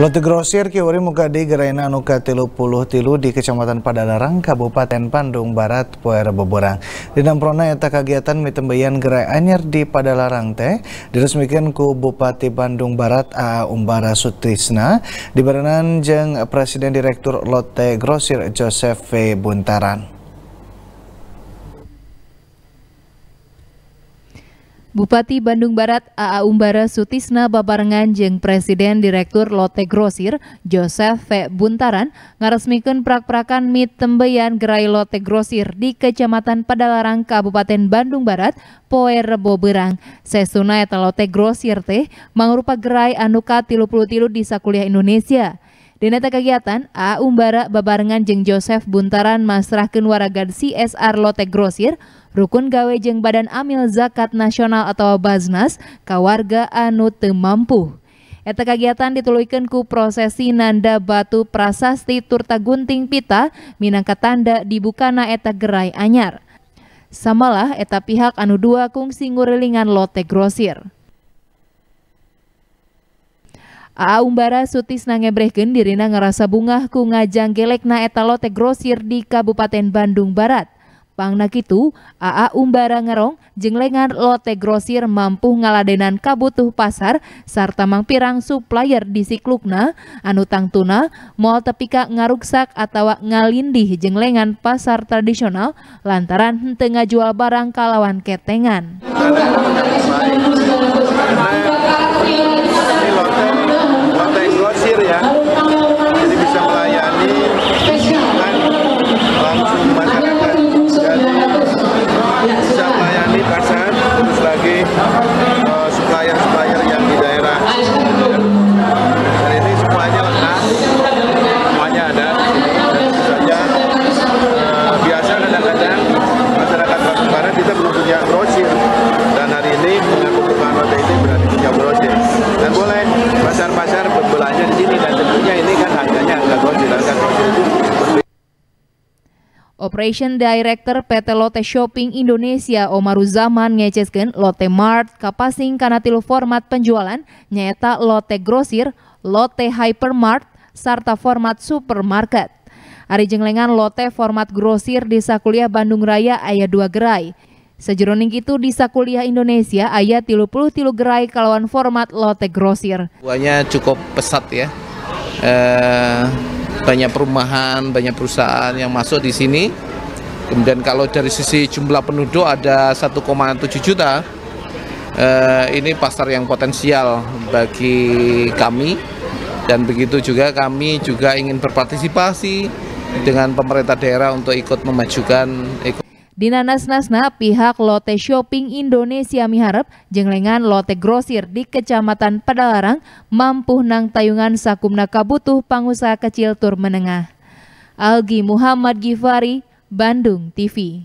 Lote grosir kiwari muka di gerai anuka tilu puluh tilu di Kecamatan Padalarang, Kabupaten Bandung Barat, Poer Boborang. Di namprona eta kegiatan mitembayan gerai anyar di Padalarang teh, diresmikan ku Bupati Bandung Barat A. Umbara Sutrisna, di jeng Presiden Direktur Lote Grosir Joseph V. Buntaran. Bupati Bandung Barat AA Umbara Sutisna babarengan jeng Presiden Direktur Lote Grosir Joseph V. Buntaran ngaresmikan prak-prakan mit tembeyan gerai Lote Grosir di Kecamatan Padalarang Kabupaten Bandung Barat Poer Rebo Berang. Sesuna Lotte Grosir teh mangrupa gerai anuka tilu pulu tilu di sakuliah Indonesia. Denata kegiatan A Umbara babarengan jeng Joseph Buntaran masrahkeun waragan CSR Lotte Grosir rukun gawe jeng Badan Amil Zakat Nasional atau Baznas kawarga anu teu mampu. Eta kegiatan dituluikan ku prosesi Nanda Batu Prasasti Turta Gunting Pita minangka tanda dibukana eta gerai anyar. Samalah eta pihak anu dua kungsi ngurilingan Lotte Grosir. Aa Umbara sutis nangebrehken dirina ngerasa bungah ku ngajang gelekna na etalote grosir di Kabupaten Bandung Barat. Pangna kitu, Aa Umbara ngerong jenglengan lote grosir mampu ngaladenan kabutuh pasar sarta mangpirang supplier di siklukna anu tangtuna mal tepika ngaruksak atau ngalindih jenglengan pasar tradisional lantaran tengah jual barang kalawan ketengan. Operation Director PT Lotte Shopping Indonesia Omaru Zaman ngeceskan Lotte Mart kapasing karena tilu format penjualan nyata Lotte Grosir, Lotte Hypermart, serta format supermarket. Ari jenglengan Lotte format grosir di Sakuliah Bandung Raya ayat dua gerai. Sejeroning itu di Sakuliah Indonesia ayat tilu puluh tilu gerai kalauan format Lotte grosir. Buahnya cukup pesat ya. Eh, banyak perumahan, banyak perusahaan yang masuk di sini. Kemudian kalau dari sisi jumlah penduduk ada 1,7 juta, eh, ini pasar yang potensial bagi kami. Dan begitu juga kami juga ingin berpartisipasi dengan pemerintah daerah untuk ikut memajukan ekonomi. Di Nanas nasna pihak Lotte Shopping Indonesia miharep jenglengan Lotte Grosir di Kecamatan Padalarang mampu nang tayungan sakumna kabutuh pangusaha kecil tur menengah. Algi Muhammad Givari, Bandung TV.